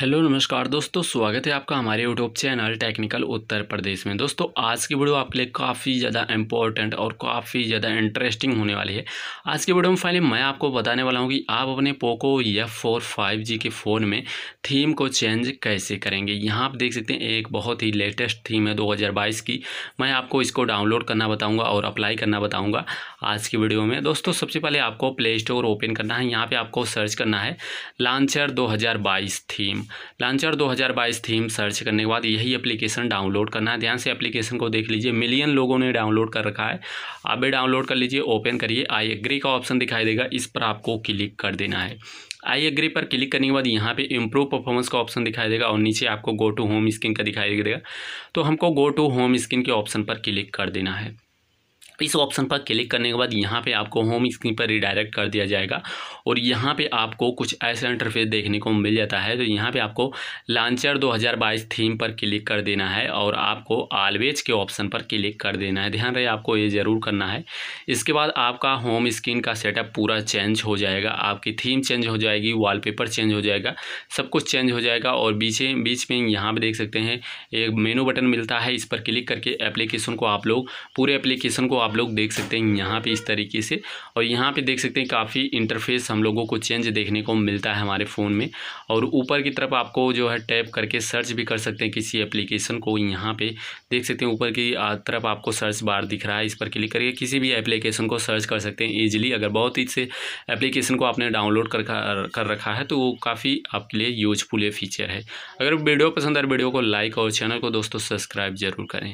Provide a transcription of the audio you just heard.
hello नमस्कार दोस्तों स्वागत है आपका हमारे YouTube channel technical Uttar Pradesh में दोस्तों आज की वीडियो आपके लिए काफ़ी ज़्यादा इंपॉर्टेंट और काफ़ी ज़्यादा इंटरेस्टिंग होने वाली है आज की वीडियो में फाइनली मैं आपको बताने वाला हूं कि आप अपने पोको या फोर फाइव जी के फ़ोन में थीम को चेंज कैसे करेंगे यहाँ आप देख सकते हैं एक बहुत ही लेटेस्ट थीम है दो की मैं आपको इसको डाउनलोड करना बताऊँगा और अप्लाई करना बताऊँगा आज की वीडियो में दोस्तों सबसे पहले आपको प्ले स्टोर ओपन करना है यहाँ पर आपको सर्च करना है लांचर दो थीम लांचर 2022 थीम सर्च करने के बाद यही एप्लीकेशन डाउनलोड करना है ध्यान से एप्लीकेशन को देख लीजिए मिलियन लोगों ने डाउनलोड कर रखा है आप भी डाउनलोड कर लीजिए ओपन करिए आई एग्री का ऑप्शन दिखाई देगा इस पर आपको क्लिक कर देना है आई एग्री पर क्लिक करने के बाद यहाँ पे इम्प्रूव परफॉर्मेंस का ऑप्शन दिखाई देगा और नीचे आपको गो टू होम स्क्रीन का दिखाई देगा तो हमको गो टू होम स्क्रीन के ऑप्शन पर क्लिक कर देना है इस ऑप्शन पर क्लिक करने के बाद यहाँ पे आपको होम स्क्रीन पर रिडायरेक्ट कर दिया जाएगा और यहाँ पे आपको कुछ ऐसा इंटरफेस देखने को मिल जाता है तो यहाँ पे आपको लॉन्चर 2022 थीम पर क्लिक कर देना है और आपको आलवेज के ऑप्शन पर क्लिक कर देना है ध्यान रहे आपको ये ज़रूर करना है इसके बाद आपका होम स्क्रीन का सेटअप पूरा चेंज हो जाएगा आपकी थीम चेंज हो जाएगी वॉलपेपर चेंज हो जाएगा सब कुछ चेंज हो जाएगा और बीच बीच में यहाँ पर देख सकते हैं एक मेनू बटन मिलता है इस पर क्लिक करके एप्लीकेशन को आप लोग पूरे एप्लीकेशन को आप लोग देख सकते हैं यहाँ पे इस तरीके से और यहाँ पे देख सकते हैं काफ़ी इंटरफेस हम लोगों को चेंज देखने को मिलता है हमारे फ़ोन में और ऊपर की तरफ आपको जो है टैप करके सर्च भी कर सकते हैं किसी एप्लीकेशन को यहाँ पे देख सकते हैं ऊपर की तरफ आपको सर्च बार दिख रहा है इस पर क्लिक करके किसी भी एप्लीकेशन को सर्च कर सकते हैं ईजिली अगर बहुत ही से एप्लीकेशन को आपने डाउनलोड कर कर रखा है तो वो काफ़ी आपके लिए यूजफुल फीचर है अगर वीडियो पसंद आए तो वीडियो को लाइक और चैनल को दोस्तों सब्सक्राइब जरूर करें